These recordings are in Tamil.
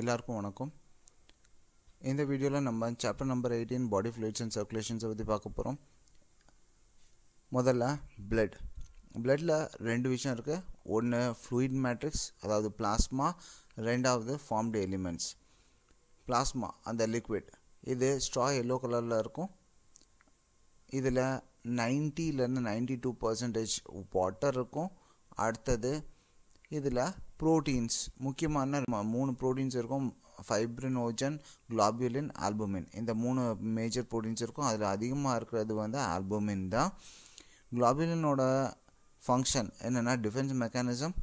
எல்லாருக்கும் வணக்கம் இந்த வீடியோவில் நம்ம chapter number eighteen body fluids and சர்க்குலேஷன்ஸை பற்றி பார்க்க போகிறோம் முதல்ல பிளட் பிளட்டில் ரெண்டு விஷயம் இருக்குது ஒன்று ஃப்ளூயிட் மேட்ரிக்ஸ் அதாவது பிளாஸ்மா ரெண்டாவது ஃபார்ம்டு எலிமெண்ட்ஸ் பிளாஸ்மா அந்த லிக்விட் இது ஸ்ட்ரா எல்லோ கலரில் இருக்கும் இதில் நைன்ட்டிலேருந்து நைன்ட்டி டூ பர்சன்டேஜ் வாட்டர் இருக்கும் அடுத்தது இதில் ப்ரோட்டீன்ஸ் முக்கியமான மூணு ப்ரோட்டீன்ஸ் இருக்கும் ஃபைப்ரினோஜன் குளாபியூலின் ஆல்புமின் இந்த மூணு மேஜர் ப்ரோட்டீன்ஸ் இருக்கும் அதில் அதிகமாக இருக்கிறது வந்து ஆல்புமின் தான் குளாபியூலினோட ஃபங்க்ஷன் என்னென்னா டிஃபென்ஸ் மெக்கானிசம்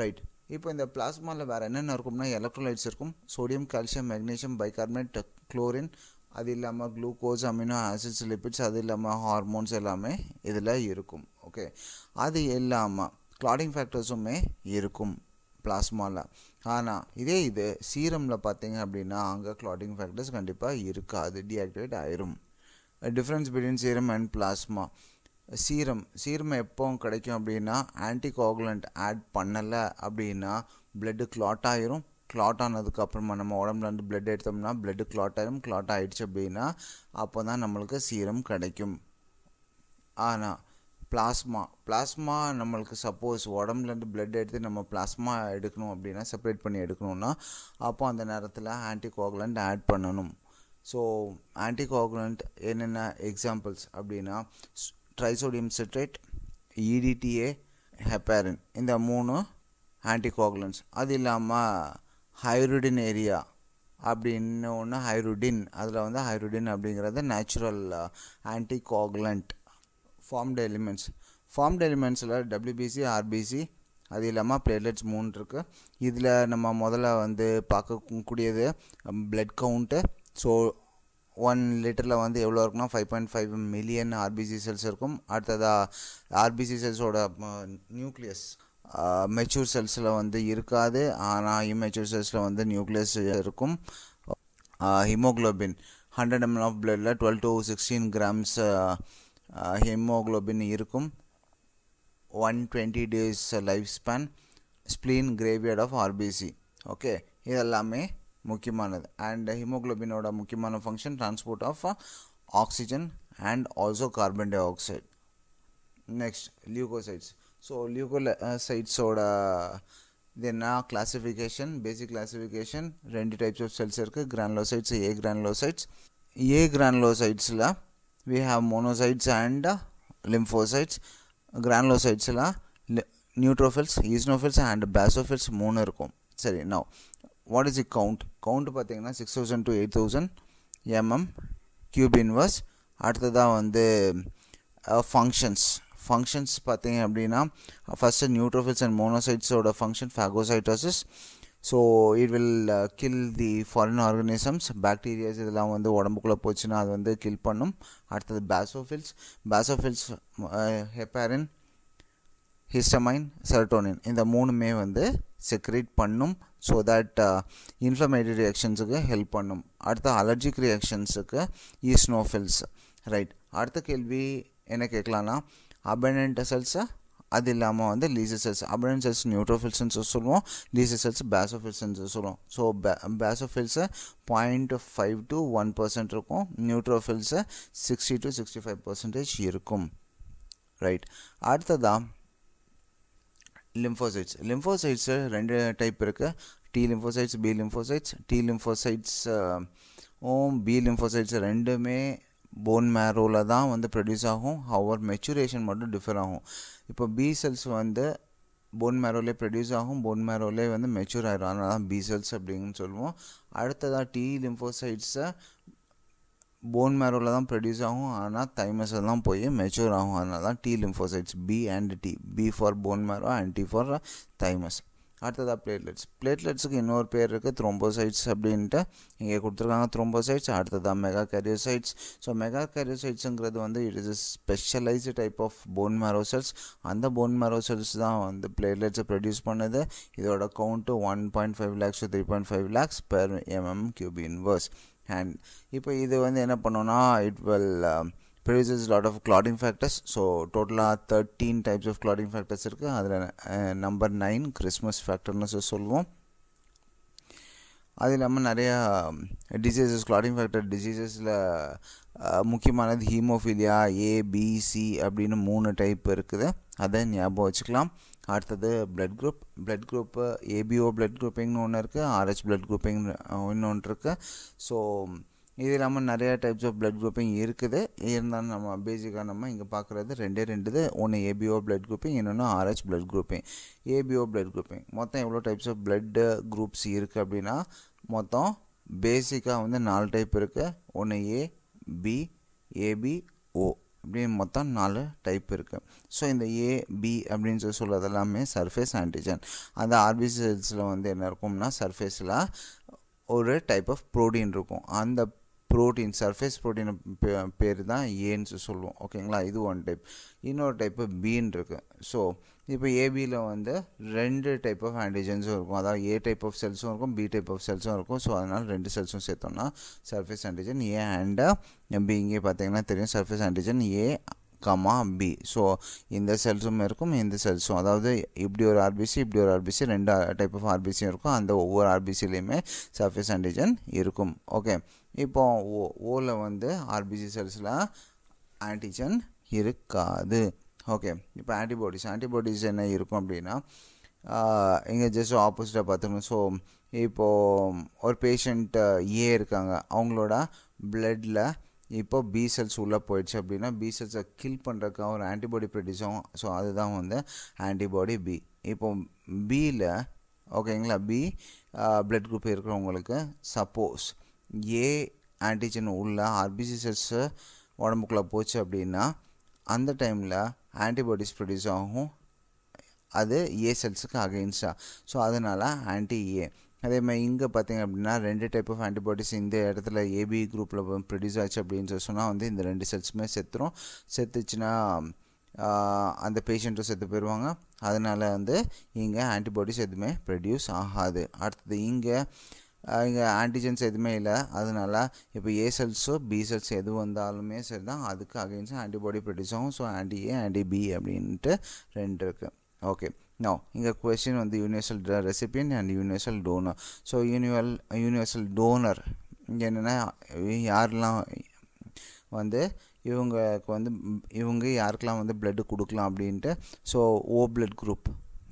ரைட் இப்போ இந்த பிளாஸ்மாவில் வேறு என்னென்ன இருக்கும்னா எலக்ட்ரோலைட்ஸ் இருக்கும் sodium calcium magnesium bicarbonate chlorine அது இல்லாமல் குளுக்கோஸ் அமினோ ஆசிட்ஸ் லிப்பிட்ஸ் அது இல்லாமல் ஹார்மோன்ஸ் எல்லாமே இதில் இருக்கும் ஓகே அது இல்லாமல் கிளாடிங் ஃபேக்டர்ஸுமே இருக்கும் பிளாஸ்மாவில் ஆனால் இதே இது சீரமில் பார்த்தீங்க அப்படின்னா அங்கே கிளாட்டிங் ஃபேக்டர்ஸ் கண்டிப்பாக இருக்காது டீஆக்டிவேட் ஆயிரும் difference between serum and plasma serum serum எப்போவும் கிடைக்கும் அப்படின்னா ஆன்டிகோகுலண்ட் ஆட் பண்ணலை அப்படின்னா பிளட்டு கிளாட் ஆயிரும் கிளாட் ஆனதுக்கப்புறமா நம்ம உடம்புலேருந்து பிளட் எடுத்தோம்னா பிளட்டு கிளாட் ஆயிரும் கிளாட் ஆகிடுச்சு அப்படின்னா அப்போ தான் நம்மளுக்கு சீரம் கிடைக்கும் ஆனால் பிளாஸ்மா பிளாஸ்மா நம்மளுக்கு சப்போஸ் உடம்புலேருந்து பிளட் எடுத்து நம்ம பிளாஸ்மா எடுக்கணும் அப்படின்னா செப்பரேட் பண்ணி எடுக்கணுன்னா அப்போ அந்த நேரத்தில் ஆன்டிகோகுலண்ட் ஆட் பண்ணணும் ஸோ ஆன்டிகோகுலண்ட் என்னென்ன எக்ஸாம்பிள்ஸ் அப்படின்னா ட்ரைசோடியம் சிட்ரேட் இடிடிஏ ஹெப்பேரின் இந்த மூணு ஆன்டிகோகுலன்ஸ் அது இல்லாமல் ஹைரோடின் ஏரியா அப்படின்னு ஒன்று ஹைரோடின் அதில் வந்து ஹைரோடின் அப்படிங்கிறது natural anticoagulant formed elements formed எலிமெண்ட்ஸில் டபிள்யூபிசி ஆர்பிசி அது இல்லாமல் பிளேட்லெட்ஸ் மூணு இருக்குது இதில் நம்ம முதல்ல வந்து பார்க்கக்கூடியது பிளட் கவுண்ட்டு ஸோ ஒன் லிட்டரில் வந்து எவ்வளோ இருக்குன்னா five point five million RBC cells இருக்கும் அடுத்ததாக ஆர்பிசி செல்ஸோட நியூக்ளியஸ் மெச்சூர் செல்ஸில் வந்து இருக்காது ஆனால் இம்மெச்சூர் செல்ஸில் வந்து நியூக்ளியஸ் இருக்கும் ஹிமோக்ளோபின் ஹண்ட்ரட் எம்எல் ஆஃப் பிளட்டில் twelve to sixteen grams haemoglobin இருக்கும் one twenty days life span spleen graveyard of RBC okay இதெல்லாமே முக்கியமானது அண்ட் ஹிமோக்ளோபினோட முக்கியமான function transport of oxygen and also carbon dioxide next leucocytes so லியூகோசைட்ஸோட இது என்ன கிளாசிஃபிகேஷன் பேசிக் கிளாசிஃபிகேஷன் ரெண்டு டைப்ஸ் ஆஃப் செல்ஸ் இருக்குது கிரான்லோசைட்ஸ் ஏ கிரான்லோசைட்ஸ் ஏ கிரான்லோசைட்ஸில் we have monocytes and uh, lymphocytes granulocytes la neutrophils eosinophils and basophils மூணு இருக்கும் சரி நவ் வாட் இஸ் இ கவுண்ட் கவுண்ட் பார்த்தீங்கன்னா six thousand to eight thousand mm cube inverse அடுத்ததாக வந்து ஃபங்க்ஷன்ஸ் ஃபங்க்ஷன்ஸ் பார்த்தீங்க அப்படின்னா ஃபஸ்ட்டு நியூட்ரோஃபில்ஸ் அண்ட் மோனோசைட்ஸோட function phagocytosis so it will kill the foreign organisms bacterias இதெல்லாம் வந்து உடம்புக்குள்ளே போச்சுன்னா அது வந்து கில் பண்ணும் அடுத்தது basophils basophils heparin histamine serotonin இந்த மூணுமே வந்து செக்ரேட் பண்ணும் ஸோ தட் இன்ஃப்ளமேட்டரி ரியாக்ஷன்ஸுக்கு ஹெல்ப் பண்ணும் அடுத்த அலர்ஜிக் ரியாக்ஷன்ஸுக்கு ஈஸ்னோஃபில்ஸ் ரைட் அடுத்த கேள்வி என்ன கேட்கலான்னா அபனண்ட் செல்ஸை அது இல்லாமல் வந்து லீசசல்ஸ் அபரன்சல்ஸ் நியூட்ரோஃபில்ஸ்னு சொல்லுவோம் லீசசல்ஸ் பேசோஃபில்ஸ்னு சொல்லுவோம் ஸோ பே basophils point five to one percent இருக்கும் neutrophils sixty to sixty five percentage இருக்கும் ரைட் அடுத்ததாக லிம்ஃபோசைட்ஸ் லிம்ஃபோசைட்ஸு ரெண்டு டைப் இருக்குது T lymphocytes B lymphocytes T lymphocytes ஓம் பி லிம்ஃபோசைட்ஸ் ரெண்டுமே போன் மேரோவில் தான் வந்து ப்ரொடியூஸ் ஆகும் ஹவர் மெச்சுரேஷன் மட்டும் டிஃபர் ஆகும் இப்போ பி செல்ஸ் வந்து போன் மேரோலே ப்ரொடியூஸ் ஆகும் போன் மேரோலே வந்து மெச்சூர் ஆகிடும் அதனால தான் பி செல்ஸ் அப்படின்னு சொல்லுவோம் அடுத்ததாக டி லிம்போசைட்ஸை போன் மேரோவில் தான் ப்ரொடியூஸ் ஆகும் ஆனால் தைமஸில் தான் போய் மெச்சூர் ஆகும் அதனால தான் T lymphocytes B and T B for bone marrow and T for thymus அடுத்ததாக பிளேட்லெட்ஸ் பிளேட்லெட்ஸுக்கு இன்னொரு பேர் இருக்குது த்ரோம்போசைட்ஸ் அப்படின்ட்டு இங்கே கொடுத்துருக்காங்க த்ரோம்போசைட்ஸ் அடுத்ததாக மெகா கரியோசைட்ஸ் ஸோ மெகா கரியோசைட்ஸுங்கிறது வந்து it is specialised type of bone marrow cells அந்த போன் மரோசல்ஸ் தான் வந்து பிளேட்லெட்ஸை ப்ரொடியூஸ் பண்ணுது இதோட count one point five lakhs three point five lakhs per mm cube inverse and இப்போ இது வந்து என்ன பண்ணோன்னா it will produces lot of of clotting so டோட்டலாக thirteen types of clotting factors இருக்குது அதில் நம்பர் நைன் கிறிஸ்மஸ் ஃபேக்டர்னு சொல்லி சொல்லுவோம் அது இல்லாமல் நிறையா டிசீசஸ் கிளாடிங் ஃபேக்டர் டிசீசஸில் முக்கியமானது ஹீமோஃபீலியா ஏபிசி அப்படின்னு மூணு டைப் இருக்குது அதை ஞாபகம் வச்சுக்கலாம் அடுத்தது blood group blood group ABO blood குரூப்பிங்னு ஒன்று இருக்குது ஆர்ஹெச் பிளட் குரூப்பிங்னு இன்னொன்று இருக்குது ஸோ இது இல்லாமல் நிறையா டைப்ஸ் ஆஃப் பிளட் குரூப்பிங் இருக்குது இருந்தாலும் நம்ம பேசிக்காக நம்ம இங்கே பார்க்குறது ரெண்டே ரெண்டுது ஒன்று ஏபிஓ பிளட் குரூப்பிங் இன்னொன்று Rh blood grouping ABO blood grouping மொத்தம் எவ்வளோ டைப்ஸ் ஆஃப் பிளட் குரூப்ஸ் இருக்குது அப்படின்னா மொத்தம் பேசிக்காக வந்து நாலு டைப் இருக்குது ஒன்று ஏ பி ஏபிஓ அப்படின்னு மொத்தம் நாலு டைப் இருக்குது ஸோ இந்த ஏ பி அப்படின்னு சொல்லி சொல்கிறது எல்லாமே சர்ஃபேஸ் ஆன்டிஜன் அந்த ஆர்பிசி வந்து என்ன இருக்கும்னா சர்ஃபேஸில் ஒரு டைப் ஆஃப் ப்ரோட்டீன் இருக்கும் அந்த ப்ரோட்டீன் சர்ஃபேஸ் ப்ரோட்டீன் பேர் தான் ஏன்னு சொல்லுவோம் ஓகேங்களா இது ஒன் டைப் இன்னொரு டைப்பு பீன் இருக்குது ஸோ இப்போ ஏபியில் வந்து ரெண்டு டைப் ஆஃப் ஆன்டிஜென்ஸும் இருக்கும் அதாவது ஏ டைப் ஆஃப் செல்ஸும் இருக்கும் பி டைப் ஆஃப் செல்ஸும் இருக்கும் ஸோ அதனால் ரெண்டு செல்ஸும் சேர்த்தோம்னா surface antigen A and B இங்கே பார்த்தீங்கன்னா தெரியும் surface antigen A comma B so இந்த செல்ஸும் இருக்கும் இந்த செல்ஸும் அதாவது இப்படி ஒரு ஆர்பிசி இப்படி ஒரு ஆர்பிசி ரெண்டு டைப் ஆஃப் ஆர்பிசியும் இருக்கும் அந்த ஒவ்வொரு ஆர்பிசிலையுமே சர்ஃபேஸ் ஆன்டிஜன் இருக்கும் ஓகே இப்போ ஓ ஓவில் வந்து ஆர்பிசி செல்ஸில் ஆன்டிஜன் இருக்காது ஓகே இப்போ ஆன்டிபாடிஸ் ஆன்டிபாடிஸ் என்ன இருக்கும் அப்படின்னா இங்கே ஜஸ்ட் ஆப்போசிட்டாக பார்த்துக்கணும் ஸோ இப்போது ஒரு பேஷண்ட்டு ஏ இருக்காங்க அவங்களோட பிளட்டில் இப்போ பி செல்ஸ் உள்ளே போயிடுச்சு அப்படின்னா பி செல்ஸை கில் பண்ணுறதுக்காக ஒரு ஆன்டிபாடி ப்ரொடியூஸ் ஆகும் ஸோ அதுதான் வந்து ஆன்டிபாடி பி இப்போ பியில் ஓகேங்களா பி பிளட் குரூப் இருக்கிறவங்களுக்கு சப்போஸ் ஏ ஆன்டிஜன் உள்ள ஆர்பிசி செல்ஸு உடம்புக்குள்ளே போச்சு அப்படின்னா அந்த டைமில் ஆன்டிபாடிஸ் ப்ரொடியூஸ் ஆகும் அது ஏ செல்ஸுக்கு அகெயின்ஸ்டாக ஸோ அதனால் ஆன்டி ஏ அதே மாதிரி இங்கே பார்த்தீங்க அப்படின்னா ரெண்டு டைப் ஆஃப் ஆன்டிபாடிஸ் இந்த இடத்துல ஏபி குரூப்பில் ப்ரொடியூஸ் ஆச்சு அப்படின்னு சொல்லி சொன்னால் வந்து இந்த ரெண்டு செல்ஸுமே செத்துரும் செத்துச்சுன்னா அந்த பேஷண்ட்டும் செத்து போயிடுவாங்க அதனால் வந்து இங்கே ஆன்டிபாடிஸ் எதுவுமே ப்ரொடியூஸ் ஆகாது அடுத்தது இங்கே இங்கே ஆன்டிஜென்ஸ் எதுவுமே இல்லை அதனால இப்போ ஏ செல்ஸோ பி செல்ஸ் எது வந்தாலுமே சரி தான் அதுக்கு அகெயின்ஸ்ட் ஆன்டிபாடி ப்ரொடியூஸ் ஆகும் so anti A anti B அப்படின்ட்டு ரெண்டு இருக்குது ஓகே நோ இங்கே கொஸ்டின் வந்து universal recipient and universal donor so universal universal donor இங்கே என்னென்னா யாரெல்லாம் வந்து இவங்களுக்கு வந்து இவங்க யாருக்கெல்லாம் வந்து பிளட்டு கொடுக்கலாம் அப்படின்ட்டு ஸோ ஓ பிளட் குரூப்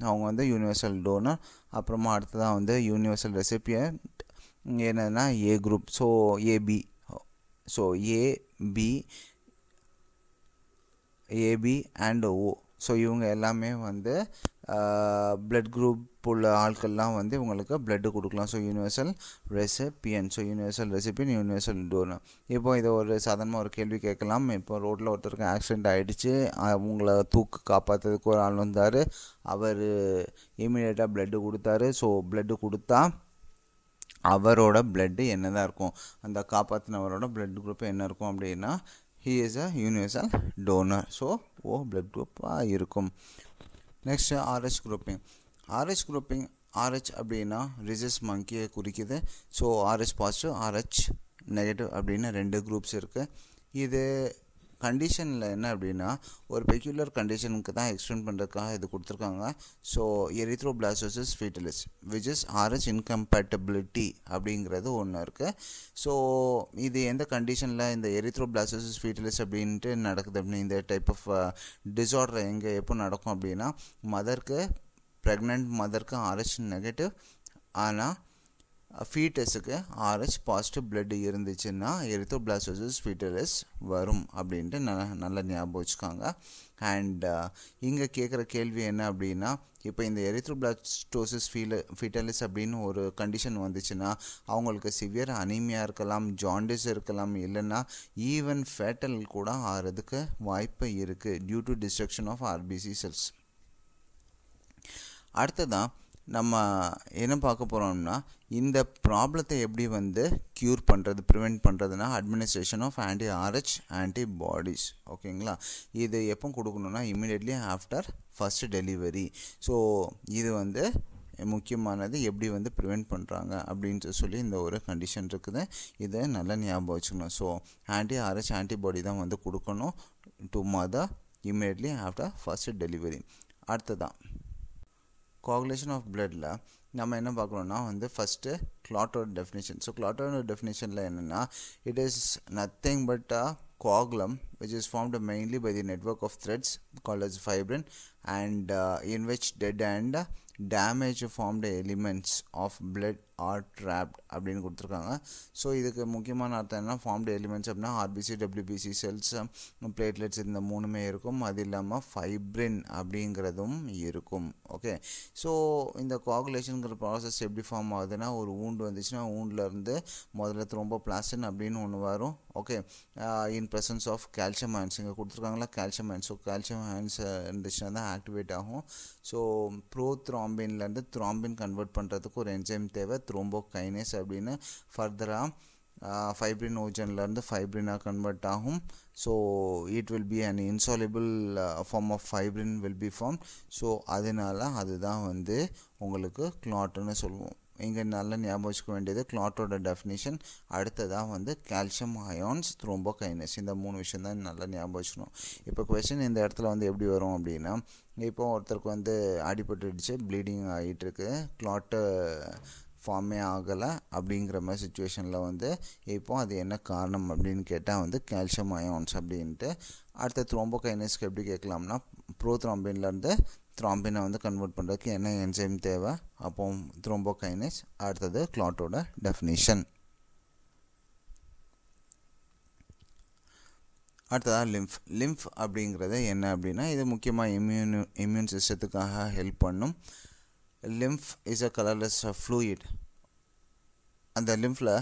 அவங்க வந்து யூனிவர்சல் டோனர் அப்புறமா அடுத்ததான் வந்து யூனிவர்சல் ரெசிபியன்ட் என்னதுன்னா A group so AB so AB AB and O so இவங்க எல்லாமே வந்து பிளட் குரூப் உள்ள ஆட்கள்லாம் வந்து இவங்களுக்கு பிளட்டு கொடுக்கலாம் so universal recipient so universal recipient universal donor இப்போ இதை ஒரு சாதாரணமாக ஒரு கேள்வி கேட்கலாம் இப்போ ரோட்டில் ஒருத்தருக்கு ஆக்சிடெண்ட் ஆகிடுச்சு அவங்கள தூக்கு காப்பாற்றுறதுக்கு ஒரு ஆள் வந்தார் அவர் இமீடியட்டாக பிளட்டு கொடுத்தாரு ஸோ பிளட்டு கொடுத்தா அவரோட பிளட்டு என்ன தான் இருக்கும் அந்த காப்பாற்றினவரோட பிளட் குரூப் என்ன இருக்கும் அப்படின்னா he is a universal donor so O blood குரூப்பாக இருக்கும் next Rh grouping Rh grouping Rh அப்படின்னா ரிசஸ் மங்கியை குறிக்குது so Rh positive Rh negative அப்படின்னு ரெண்டு குரூப்ஸ் இருக்குது இது கண்டிஷனில் என்ன அப்படின்னா ஒரு பெக்யூலர் கண்டிஷனுக்கு தான் எக்ஸ்பிளைன் பண்ணுறதுக்காக இது கொடுத்துருக்காங்க so erythro erythroblastosis fetalis which is RS incompatibility அப்படிங்கிறது ஒன்று இருக்குது ஸோ இது எந்த கண்டிஷனில் இந்த எரித்ரோ எரித்ரோபிளாசோசிஸ் ஃபீட்டலிஸ் அப்படின்ட்டு நடக்குது அப்படின்னு இந்த டைப் ஆஃப் டிசார்டர் எங்கே எப்போ நடக்கும் அப்படின்னா மதருக்கு ப்ரெக்னென்ட் மதருக்கு ஆர்எஸ் நெகட்டிவ் ஆனால் ஃபீட்டஸுக்கு ஆர்ஹெச் பாசிட்டிவ் பிளட் இருந்துச்சுன்னா எரித்தோபிளாசோசிஸ் ஃபீட்டரஸ் வரும் அப்படின்ட்டு நல்லா நல்லா ஞாபகம் வச்சுக்காங்க அண்ட் uh, இங்கே கேட்குற கேள்வி என்ன அப்படின்னா இப்போ இந்த பிளாஸ்டோசிஸ் ஃபீல ஃபிட்டலிஸ் அப்படின்னு ஒரு கண்டிஷன் வந்துச்சுன்னா அவங்களுக்கு சிவியர் அனீமியா இருக்கலாம் ஜாண்டிஸ் இருக்கலாம் இல்லைன்னா ஈவன் ஃபேட்டல் கூட ஆகிறதுக்கு வாய்ப்பு இருக்குது due to destruction of RBC cells அடுத்ததான் நம்ம என்ன பார்க்க போகிறோம்னா இந்த ப்ராப்ளத்தை எப்படி வந்து க்யூர் பண்ணுறது ப்ரிவெண்ட் பண்ணுறதுனா administration of anti Rh antibodies ஓகேங்களா இது எப்போ கொடுக்கணுன்னா immediately after first delivery so இது வந்து முக்கியமானது எப்படி வந்து ப்ரிவெண்ட் பண்ணுறாங்க அப்படின்ட்டு சொல்லி இந்த ஒரு கண்டிஷன் இருக்குது இதை நல்லா ஞாபகம் வச்சுக்கணும் ஸோ ஆன்டி ஆர்ஹெச் ஆன்டிபாடி தான் வந்து கொடுக்கணும் to mother immediately after first delivery அடுத்ததான் கோகுலேஷன் ஆஃப் பிளட்டில் நம்ம என்ன பார்க்கணுன்னா வந்து ஃபஸ்ட்டு கிளாட்டோட டெஃபினேஷன் ஸோ கிளாட்டோட டெஃபினேஷனில் என்னென்னா it is nothing but a coagulum which is formed mainly by the network of threads called as fibrin and uh, in which dead and damage formed elements of blood are trapped அப்படின்னு கொடுத்துருக்காங்க ஸோ இதுக்கு முக்கியமான அர்த்தம் என்ன ஃபார்ம்டு எலிமெண்ட்ஸ் அப்படின்னா ஆர்பிசி டபிள்யூபிசி செல்ஸ் பிளேட்லெட்ஸ் இந்த மூணுமே இருக்கும் அது இல்லாமல் ஃபைப்ரின் அப்படிங்கிறதும் இருக்கும் ஓகே ஸோ இந்த காகுலேஷனுங்கிற ப்ராசஸ் எப்படி ஃபார்ம் ஆகுதுன்னா ஒரு ஊண்டு வந்துச்சுன்னா ஊண்டிலேருந்து முதல்ல ரொம்ப பிளாஸ்டின் அப்படின்னு ஒன்று வரும் okay in presence of calcium ions இங்கே கொடுத்துருக்காங்களா calcium ions so calcium ions இருந்துச்சுன்னா தான் ஆக்டிவேட் ஆகும் ஸோ ப்ரோத்ரா த்ராம்பின்லேருந்து த்ராம்பின் கன்வெர்ட் பண்ணுறதுக்கு ஒரு என்ஜைம் தேவை த்ரோம்போ கைனேஸ் அப்படின்னு ஃபர்தராக ஃபைப்ரின் ஓஜன்லேருந்து ஃபைப்ரினாக கன்வெர்ட் ஆகும் so it will be an insoluble form of fibrin will be form so அதனால அதுதான் வந்து உங்களுக்கு கிளாட்டுன்னு சொல்லுவோம் இங்கே நல்ல ஞாபகம் வச்சுக்க வேண்டியது கிளாட்டோட டெஃபினேஷன் அடுத்ததாக வந்து கால்சியம் அயான்ஸ் த்ரோம்போகைனஸ் இந்த மூணு விஷயம் தான் நல்லா ஞாபகம் வச்சுக்கணும் இப்போ கொஸ்டின் இந்த இடத்துல வந்து எப்படி வரும் அப்படின்னா இப்போ ஒருத்தருக்கு வந்து அடிபட்டுடுச்சு ப்ளீடிங் ஆகிட்டுருக்கு கிளாட்டு ஃபார்மே ஆகலை அப்படிங்கிற மாதிரி சுச்சுவேஷனில் வந்து இப்போ அது என்ன காரணம் அப்படின்னு கேட்டால் வந்து கால்சியம் அயான்ஸ் அப்படின்ட்டு அடுத்த த்ரோம்போகைனஸ்க்கு எப்படி கேட்கலாம்னா ப்ரோத்ராம்பின்லேருந்து த்ராம்பினை வந்து கன்வெர்ட் பண்ணுறதுக்கு என்ன என்ஜைம் தேவை அப்போ த்ரோம்போகைனேஸ் அடுத்தது கிளாட்டோட டெஃபினிஷன் அடுத்ததாக லிம்ஃப் லிம்ஃப் அப்படிங்கிறது என்ன அப்படின்னா இது முக்கியமாக இம்யூன் இம்யூன் சிஸ்டத்துக்காக ஹெல்ப் பண்ணும் lymph is a colourless fluid அந்த லிம்ஃபில்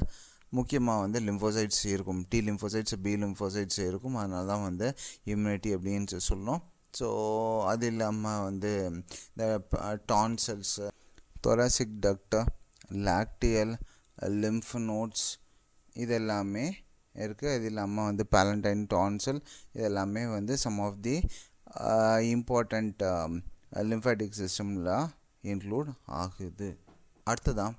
முக்கியமாக வந்து லிம்போசைட்ஸ் இருக்கும் டி லிம்போசைட்ஸ் பி லிம்போசைட்ஸ் இருக்கும் அதனால தான் வந்து இம்யூனிட்டி அப்படின்னு சொல்லணும் ஸோ அது இல்லாமல் வந்து இந்த டான்சல்ஸு தொராசிக் டக்டா லாக்டியல் லிம்ஃப் நோட்ஸ் இதெல்லாமே இருக்குது இது இல்லாமல் வந்து பேலண்டைன் டான்சல் இதெல்லாமே வந்து some of the important lymphatic சிஸ்டமில் இன்க்ளூட் ஆகுது அடுத்ததான்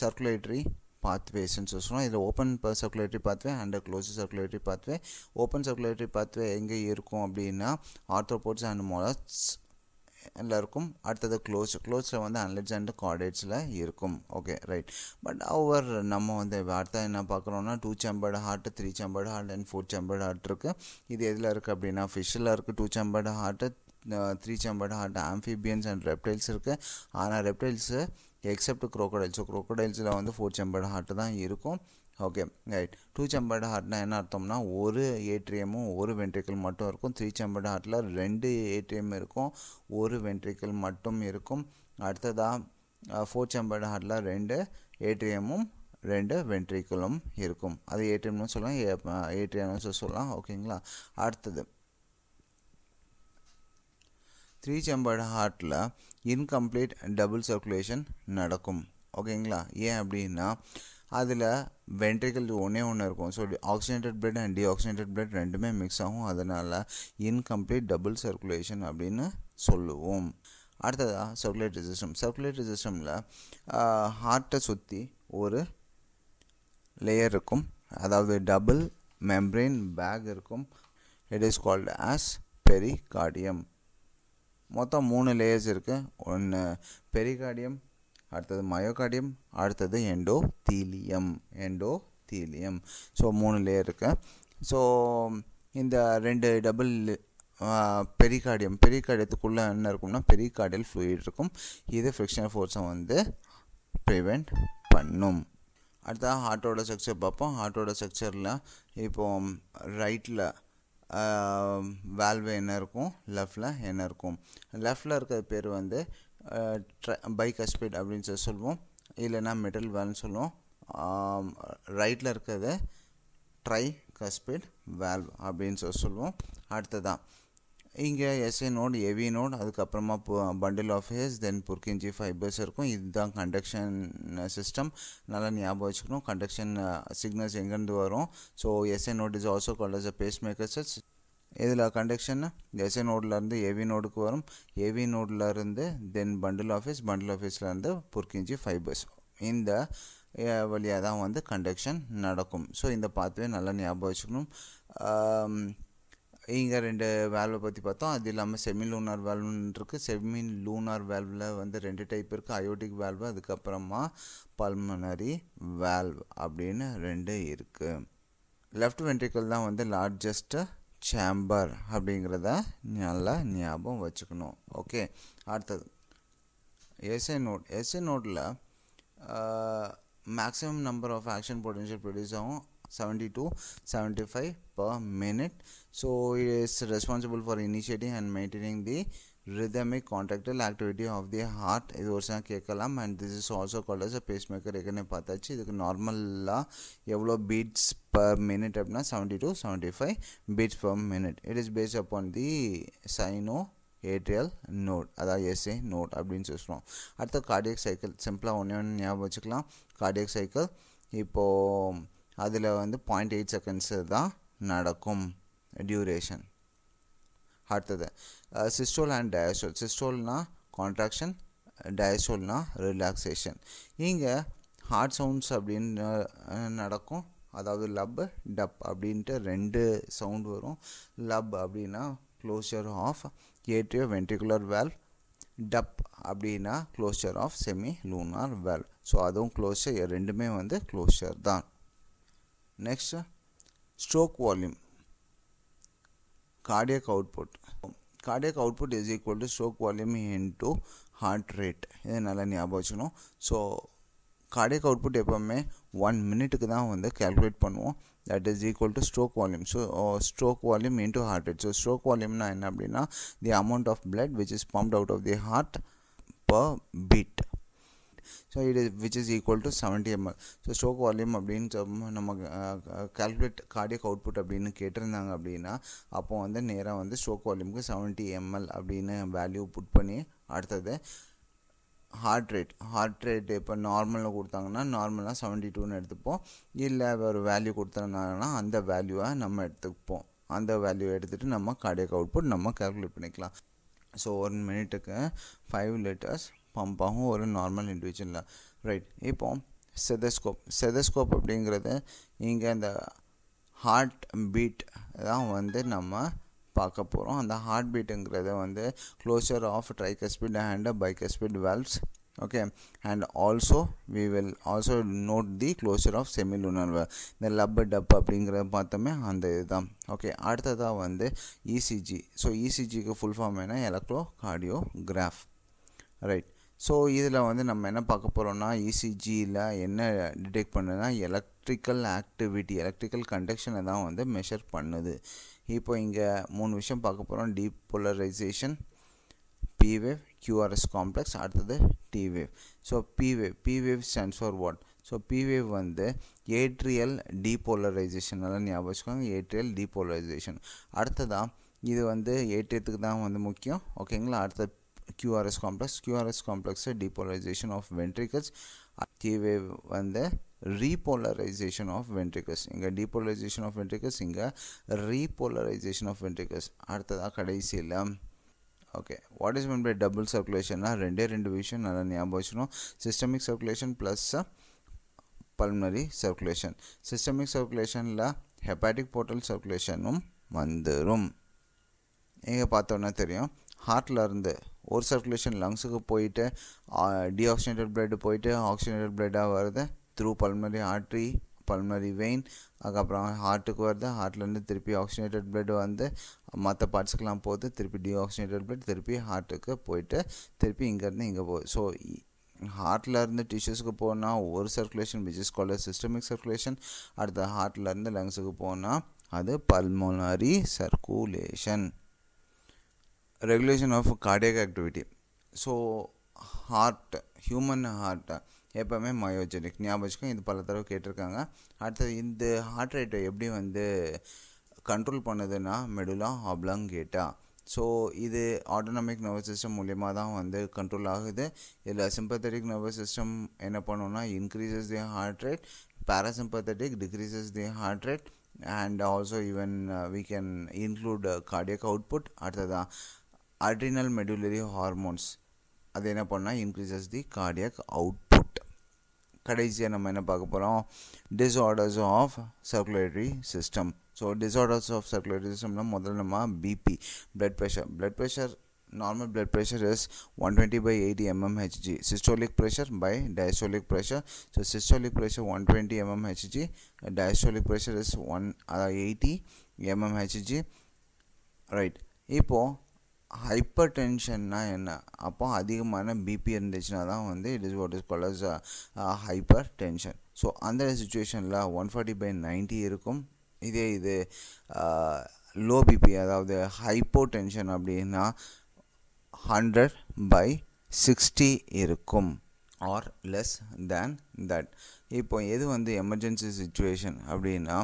சர்க்குலேட்ரி pathways னு சொல்கிறோம் இதில் open circulatory pathway and close circulatory pathway open circulatory pathway எங்கே இருக்கும் அப்படின்னா ஆர்த்தோபோட்ஸ் அண்ட் மொலஸ் எல்லாருக்கும் அடுத்தது க்ளோஸ் க்ளோஸில் வந்து அன்லெட்ஸ் அண்ட் கார்டேட்ஸில் இருக்கும் ஓகே ரைட் பட் அவர் நம்ம வந்து அடுத்த என்ன பார்க்குறோம்னா two chambered heart three chambered heart and four chambered heart இருக்குது இது எதில் இருக்குது அப்படின்னா ஃபிஷ்ஷில் இருக்குது two chambered heart three chambered heart amphibians and reptiles இருக்குது ஆனால் ரெப்டைல்ஸு எக்ஸப்ட் க்ரோக்கடைல் ஸோ க்ரோக்கடைல்ஸில் வந்து ஃபோர் செம்பர்டு ஹார்ட்டு தான் இருக்கும் ஓகே ரைட் டூ செம்பர்டு ஹார்ட்னா என்ன அர்த்தம்னா ஒரு ஏட்ரியமும் ஒரு வென்ட்ரிக்கல் மட்டும் இருக்கும் த்ரீ செம்பர்டு ஹார்ட்டில் ரெண்டு ஏட்ரியம் இருக்கும் ஒரு வென்ட்ரிக்கல் மட்டும் இருக்கும் அடுத்ததாக ஃபோர் செம்பர்டு ஹார்ட்டில் ரெண்டு ஏட்ரியமும் ரெண்டு வென்ட்ரிக்கலும் இருக்கும் அது ஏடிஎம்னு சொல்லலாம் ஏடிஎம்னு சொல்லலாம் ஓகேங்களா அடுத்தது த்ரீ செம்பர்டு ஹார்ட்டில் இன்கம்ப்ளீட் டபுள் சர்க்குலேஷன் நடக்கும் ஓகேங்களா ஏன் அப்படின்னா அதில் வென்ட்ரிக்கல் ஒன்றே ஒன்று இருக்கும் so oxygenated blood and deoxygenated blood ரெண்டுமே மிக்ஸ் ஆகும் அதனால் இன்கம்ப்ளீட் டபுள் சர்க்குலேஷன் அப்படின்னு சொல்லுவோம் அடுத்ததாக சர்க்குலேட்டரி சிஸ்டம் சர்க்குலேட்டரி சிஸ்டமில் ஹார்ட்டை சுற்றி ஒரு லேயர் இருக்கும் அதாவது டபுள் மெம்ப்ரெயின் பேக் இருக்கும் it is called as pericardium மொத்தம் மூணு லேயர்ஸ் இருக்குது ஒன்று பெரிகார்டியம் அடுத்தது மயோகார்டியம் அடுத்தது endothelium endothelium so மூணு லேயர் இருக்குது ஸோ இந்த ரெண்டு டபுள் பெரிகார்டியம் பெரிகார்டியத்துக்குள்ளே என்ன இருக்கும்னா பெரிகார்டியல் ஃப்ளூயிட் இருக்கும் இது ஃப்ரிக்ஷனல் ஃபோர்ஸை வந்து ப்ரிவெண்ட் பண்ணும் அடுத்ததாக ஹார்ட்டோட ஸ்ட்ரக்சர் பார்ப்போம் ஹார்ட்டோட ஸ்ட்ரக்சரில் இப்போது ரைட்டில் வேல்வு என்ன இருக்கும் லெஃப்டில் என்ன இருக்கும் லெஃப்டில் இருக்கிற பேர் வந்து பைக் ஸ்பீட் அப்படின்னு சொல்லி சொல்லுவோம் இல்லைன்னா மெட்டல் வேல்னு சொல்லுவோம் ரைட்டில் இருக்கிறது ட்ரை கஸ்பிட் வேல்வ் அப்படின்னு சொல்லி சொல்லுவோம் அடுத்ததான் இங்கே எஸ்ஏ நோட் ஏவி நோட் அதுக்கப்புறமா bundle of His His then Purkinje fibres இருக்கும் இதுதான் கண்டக்ஷன் சிஸ்டம் uh, நல்லா ஞாபகம் வச்சுக்கணும் கண்டக்ஷன் சிக்னல்ஸ் uh, எங்கேருந்து வரும் so SA node is also call as a pacemaker cells இதில் கண்டக்ஷன் எஸ்ஏ நோட்லேருந்து ஏவி நோடுக்கு வரும் ஏவி நோட்லேருந்து தென் பண்டில் ஆஃபீஸ் பண்டில் ஆஃபீஸ்லேருந்து புர்கிஞ்சி ஃபைபர்ஸ் இந்த uh, வழியாக தான் வந்து கண்டக்ஷன் நடக்கும் ஸோ இந்த பாத்வே நல்லா ஞாபகம் வச்சுக்கணும் um, இங்கே ரெண்டு வேல்வை பற்றி பார்த்தோம் அது இல்லாமல் செமி லூனார் வேல்வுன்னு இருக்குது செமி லூனார் வேல்வில் வந்து ரெண்டு டைப் இருக்குது அயோட்டிக் வேல்வு அதுக்கப்புறமா பல்மனரி வேல்வ் அப்படின்னு ரெண்டு இருக்குது லெஃப்ட் வென்ட்ரிக்கல் தான் வந்து லார்ஜஸ்ட்டு சேம்பர் அப்படிங்கிறத நல்லா ஞாபகம் வச்சுக்கணும் ஓகே அடுத்தது எஸ்ஐ நோட் எஸ்ஐ நோட்டில் maximum number of action potential produce ஆகும் 70 to 75 per minute so it is responsible for initiating and maintaining the rhythmic contractile activity of the heart ఇది వచ్చిన కేకలం and this is also called as a pacemaker ఎక్కడనే பார்த்தாச்சு இதுக்கு நார்மலாக எவ்வளோ பீட்ஸ் பர் மினிட் அப்படின்னா seventy to seventy five beats per minute it is paced upon the sinoatrial node அதாவது எஸ்ஏ நோட் அப்படின்னு சொல்கிறோம் அடுத்த கார்டியக் சைக்கிள் சிம்பிளாக ஒன்று ஒன்று ஞாபகம் வச்சுக்கலாம் கார்டியக் சைக்கிள் இப்போது அதில் வந்து பாயிண்ட் எயிட் செகண்ட்ஸு தான் நடக்கும் டியூரேஷன் அடுத்தது சிஸ்டோல் அண்ட் டயஸ்டோல் சிஸ்டோல்னால் கான்ட்ராக்ஷன் டயஸ்டோல்னால் ரிலாக்ஸேஷன் இங்கே ஹார்ட் சவுண்ட்ஸ் அப்படின்னு நடக்கும் அதாவது லப் டப் அப்படின்ட்டு ரெண்டு சவுண்ட் வரும் லப் அப்படின்னா closure of atrioventricular valve dub அப்படின்னா closure of semilunar valve so அதுவும் க்ளோஷர் ரெண்டுமே வந்து க்ளோஷர் தான் next stroke volume cardiac output cardiac output is equal to stroke volume into heart rate ये ना या कार्डियक एपमें वन मिनट के दाँ कैलकुलेट पड़ो that is equal to stroke volume stroke volume into heart rate stroke वॉल्यूमना अब the amount of blood which is pump अवट of the heart per beat so it is which is equal to seventy ml so stroke volume அப்படின்னு நம்ம கால்குலேட் கார்டியக் அவுட்புட் அப்படின்னு கேட்டிருந்தாங்க அப்படின்னா அப்போ வந்து நேராக வந்து ஸ்ட்ரோக் வால்யூமுக்கு செவன்ட்டி எம்எல் அப்படின்னு வேல்யூ புட் பண்ணி அடுத்தது ஹார்ட் ரேட் ஹார்ட் ரேட் இப்போ நார்மலில் கொடுத்தாங்கன்னா நார்மலாக செவன்ட்டி டூன்னு எடுத்துப்போம் இல்லை ஒரு வேல்யூ கொடுத்துருந்தாங்கன்னா அந்த வேல்யூவை நம்ம எடுத்துப்போம் அந்த வேல்யூ எடுத்துகிட்டு நம்ம கார்டியக் அவுட்புட் நம்ம கால்குலேட் பண்ணிக்கலாம் ஸோ ஒரு மினிட்டுக்கு ஃபைவ் லிட்டர்ஸ் பம்பாகும் ஆகும் ஒரு நார்மல் இண்டிவிஜுவலில் ரைட் இப்போ செதஸ்கோப் செதஸ்கோப் அப்படிங்கிறது இங்கே இந்த ஹார்ட் பீட் தான் வந்து நம்ம பார்க்க போகிறோம் அந்த ஹார்ட் பீட்டுங்கிறது வந்து closure of tricuspid and bicuspid valves okay and also we will also note the closure of semilunar valve இந்த லப் டப் அப்படிங்கிற பார்த்தோமே அந்த இதுதான் ஓகே அடுத்ததாக வந்து இசிஜி ஸோ இசிஜிக்கு ஃபுல் ஃபார்ம் என்ன எலக்ட்ரோ கார்டியோகிராஃப் ரைட் ஸோ இதில் வந்து நம்ம என்ன பார்க்க போகிறோம்னா இசிஜியில் e என்ன டிடெக்ட் பண்ணுதுன்னா எலக்ட்ரிக்கல் ஆக்டிவிட்டி எலக்ட்ரிக்கல் கண்டக்ஷனை தான் வந்து மெஷர் பண்ணுது இப்போ இங்கே மூணு விஷயம் பார்க்க போகிறோம் டீபோலரைசேஷன் பிவேவ் கியூஆர்எஸ் காம்ப்ளெக்ஸ் அடுத்தது T wave so P wave P wave stands for what so P wave வந்து ஏட்ரியல் டீபோலரைசேஷன் எல்லாம் ஞாபகம் வச்சுக்கோங்க ஏட்ரியல் டீபோலரைசேஷன் அடுத்ததான் இது வந்து ஏற்றியத்துக்கு தான் வந்து முக்கியம் ஓகேங்களா அடுத்த QRS complex. QRS complex is depolarization of ventricles. தேவை வந்த ரீபோலரைசேஷன் ஆஃப் வென்ட்ரிகஸ் இங்கே டீபோலரைசேஷன் ஆஃப் வென்ட்ரிகஸ் இங்கே ரீபோலரைசேஷன் ஆஃப் வென்ட்ரிகஸ் அடுத்ததாக கடைசியில் okay what is mean by double சர்க்குலேஷன்னா ரெண்டே ரெண்டு விஷயம் நல்லா ஞாபகம் வச்சுக்கணும் systemic circulation plus pulmonary circulation systemic சர்க்குலேஷனில் ஹெப்பாட்டிக் போர்ட்டல் சர்க்குலேஷனும் வந்துடும் இங்கே பார்த்தோன்னா தெரியும் ஹார்ட்லேருந்து ஒரு சர்க்குலேஷன் லங்ஸுக்கு போயிட்டு டிஆக்சினேட்டட் பிளட்டு போயிட்டு ஆக்சிஜனேட்டட் பிளட்டாக வருது through pulmonary artery pulmonary vein அதுக்கப்புறம் ஹார்ட்டுக்கு வருது ஹார்ட்லேருந்து திருப்பி ஆக்சிஜனேட்டட் பிளட் வந்து மற்ற பார்ட்ஸுக்கெலாம் போகுது திருப்பி டிஆக்சினேட்டட் பிளட் திருப்பி ஹார்ட்டுக்கு போயிட்டு திருப்பி இங்கேருந்து இங்கே போகுது ஸோ ஹார்ட்லேருந்து டிஷ்யூஸுக்கு டிஷ்யூஸ்க்கு போனால் ஒரு circulation which is systemic circulation அடுத்த ஹார்ட்லேருந்து லங்ஸுக்கு போனால் அது pulmonary circulation regulation of cardiac activity so heart human ஹார்ட்டை எப்போவுமே மயோஜெனிக் ஞாபகம் இது பல தடவை கேட்டிருக்காங்க அடுத்தது இந்த ஹார்ட் ரேட்டை எப்படி வந்து கண்ட்ரோல் பண்ணுதுன்னா மெடுலா கேட்டா ஸோ இது ஆட்டோனமிக் நர்வஸ் சிஸ்டம் மூலியமாக தான் வந்து கண்ட்ரோல் ஆகுது இதில் சிம்பத்தட்டிக் நர்வஸ் சிஸ்டம் என்ன பண்ணுன்னா increases the heart rate parasympathetic decreases the heart rate and also even we can include cardiac output அடுத்ததான் அட்ரினல் மெடுலரி ஹார்மோன்ஸ் அது என்ன பண்ணால் இன்க்ரீசஸ் தி கார்டியக் அவுட்புட் கடைசியாக நம்ம என்ன பார்க்க போகிறோம் disorders of circulatory system so disorders of circulatory சிஸ்டம்னா முதல்ல நம்ம BP blood pressure blood pressure normal normal blood pressure is 120 by 80 mmHg systolic pressure by diastolic pressure so systolic pressure 120 mmHg diastolic pressure is 1 uh, eighty mmHg right இப்போது ஹைப்பர் டென்ஷன்னா என்ன அப்போ அதிகமான பிபி இருந்துச்சுன்னா தான் வந்து it is what is call as hypertension so அந்த சுச்சுவேஷனில் ஒன் ஃபார்ட்டி பை நைன்ட்டி இருக்கும் இதே இது லோ பிபி அதாவது ஹைப்போ டென்ஷன் அப்படின்னா ஹண்ட்ரட் பை சிக்ஸ்டி இருக்கும் ஆர் லெஸ் தேன் தட் இப்போ எது வந்து எமர்ஜென்சி சுச்சுவேஷன் அப்படின்னா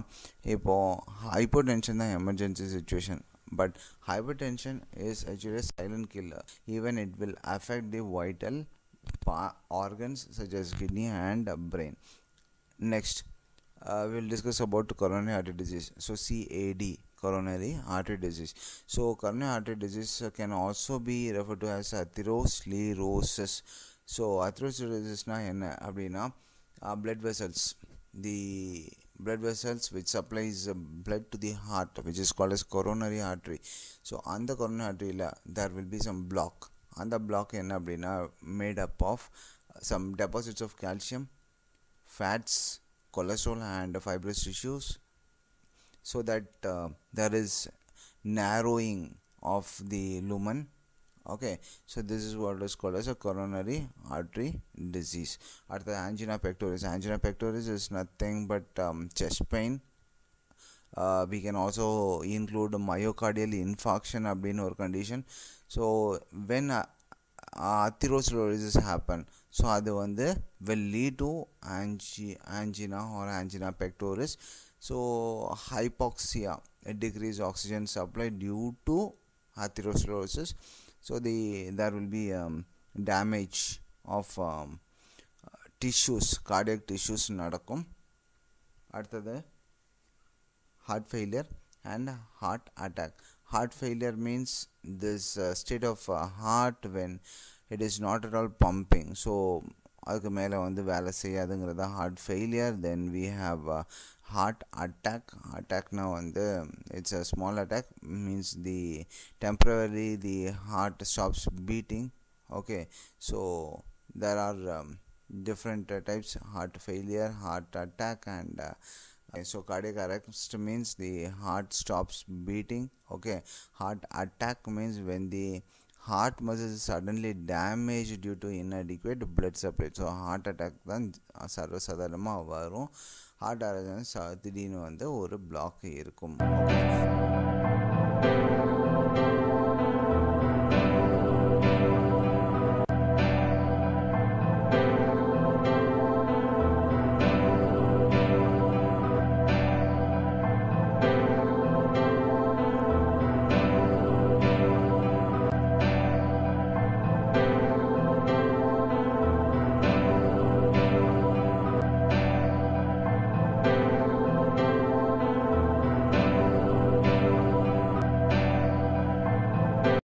இப்போது ஹைப்போ டென்ஷன் தான் emergency situation but hypertension is actually a silent killer even it will affect the vital organs such as kidney and brain next uh, we'll discuss about coronary artery disease so cad coronary artery disease so coronary artery disease can also be referred to as atherosclerosis so atherosclerosis அப்படின்னா uh, blood vessels, the blood vessels which supplies uh, blood to the heart which is called as coronary artery so on the coronary artery, there will be some block On the block என்ன அப்படின்னா made up of uh, some deposits of calcium fats cholesterol and fibrous tissues so that uh, there is narrowing of the lumen okay so this is what is called as a coronary artery disease at angina pectoris angina pectoris is nothing but um, chest pain uh, we can also include myocardial infarction abdomen or condition so when uh, atherosclerosis happen so other one the will lead to angi angina or angina pectoris so hypoxia a decreased oxygen supply due to atherosclerosis so the there will be um, damage of um, cardiac tissues, tissues நடக்கும் அடுத்தது heart failure and heart attack heart failure means this uh, state of uh, heart when it is not at all pumping so அதுக்கு மேலே வந்து வேலை செய்யாதுங்கிறத heart failure. Then we have. Uh, heart attack attack now. And the it's a small attack means the temporarily the heart stops beating. Okay. So there are um, different uh, types heart failure heart attack and uh, so cardiac arrest means the heart stops beating okay heart attack means when the heart muscles suddenly damage due to inadequate blood supply so heart attack தான் சர்வசாதாரணமாக வரும் ஹார்ட் அட்டாக் திடீர்னு வந்து ஒரு பிளாக் இருக்கும்